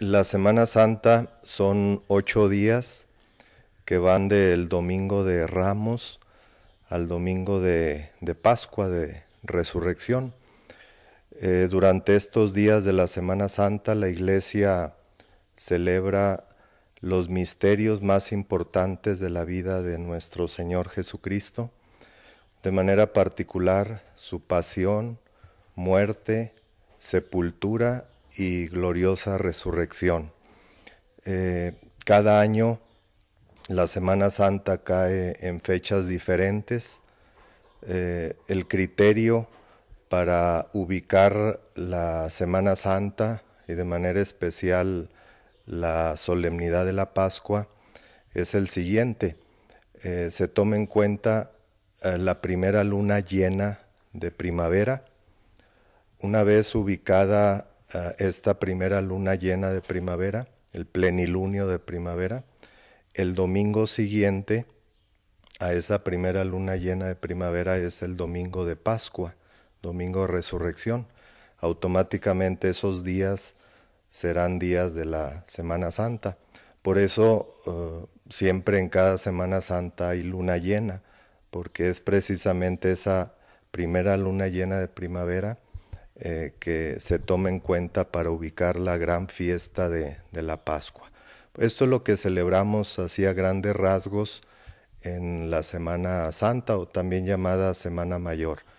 La Semana Santa son ocho días que van del domingo de Ramos al domingo de, Pascua, de Resurrección. Eh, durante estos días de la Semana Santa la iglesia celebra los misterios más importantes de la vida de nuestro Señor Jesucristo, de manera particular su pasión, muerte, sepultura y gloriosa resurrección. Eh, cada año la Semana Santa cae en fechas diferentes. Eh, el criterio para ubicar la Semana Santa y de manera especial la solemnidad de la Pascua es el siguiente. Eh, se toma en cuenta la primera luna llena de primavera. Una vez ubicada esta primera luna llena de primavera, el plenilunio de primavera. El domingo siguiente a esa primera luna llena de primavera es el domingo de Pascua, domingo de resurrección. Automáticamente esos días serán días de la Semana Santa. Por eso eh, siempre en cada Semana Santa hay luna llena, porque es precisamente esa primera luna llena de primavera eh, que se tome en cuenta para ubicar la gran fiesta de, de la Pascua. Esto es lo que celebramos así a grandes rasgos en la Semana Santa o también llamada Semana Mayor.